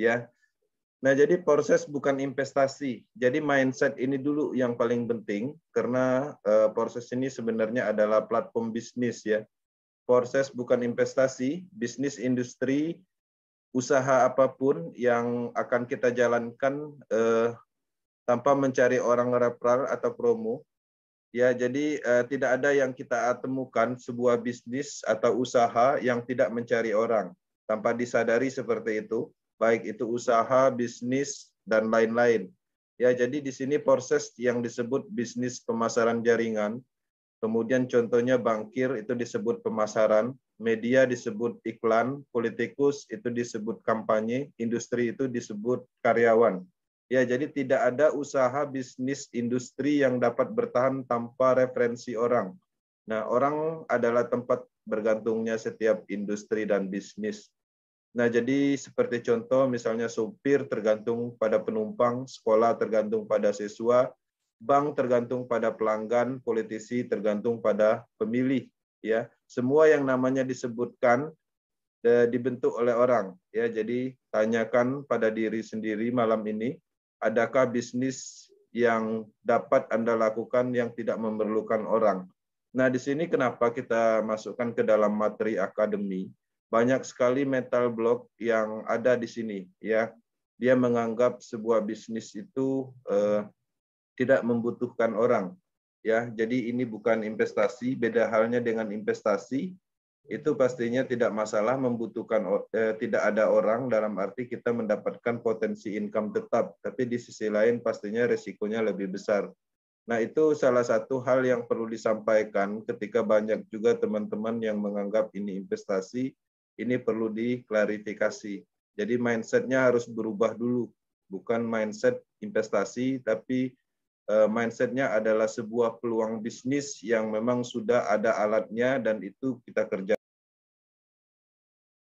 ya. Nah, jadi proses bukan investasi. Jadi mindset ini dulu yang paling penting karena uh, proses ini sebenarnya adalah platform bisnis ya. Proses bukan investasi, bisnis industri usaha apapun yang akan kita jalankan uh, tanpa mencari orang referral atau promo. Ya, jadi uh, tidak ada yang kita temukan sebuah bisnis atau usaha yang tidak mencari orang tanpa disadari seperti itu baik itu usaha, bisnis, dan lain-lain. Ya, jadi di sini proses yang disebut bisnis pemasaran jaringan, kemudian contohnya bankir itu disebut pemasaran, media disebut iklan, politikus itu disebut kampanye, industri itu disebut karyawan. Ya, jadi tidak ada usaha bisnis industri yang dapat bertahan tanpa referensi orang. Nah, orang adalah tempat bergantungnya setiap industri dan bisnis. Nah, jadi seperti contoh misalnya supir tergantung pada penumpang, sekolah tergantung pada siswa, bank tergantung pada pelanggan, politisi tergantung pada pemilih, ya. Semua yang namanya disebutkan e, dibentuk oleh orang, ya. Jadi tanyakan pada diri sendiri malam ini, adakah bisnis yang dapat Anda lakukan yang tidak memerlukan orang? Nah, di sini kenapa kita masukkan ke dalam materi akademi? banyak sekali metal block yang ada di sini ya dia menganggap sebuah bisnis itu eh, tidak membutuhkan orang ya jadi ini bukan investasi beda halnya dengan investasi itu pastinya tidak masalah membutuhkan eh, tidak ada orang dalam arti kita mendapatkan potensi income tetap tapi di sisi lain pastinya resikonya lebih besar Nah, itu salah satu hal yang perlu disampaikan ketika banyak juga teman-teman yang menganggap ini investasi, ini perlu diklarifikasi. Jadi mindsetnya harus berubah dulu, bukan mindset investasi, tapi eh, mindsetnya adalah sebuah peluang bisnis yang memang sudah ada alatnya dan itu kita kerjakan.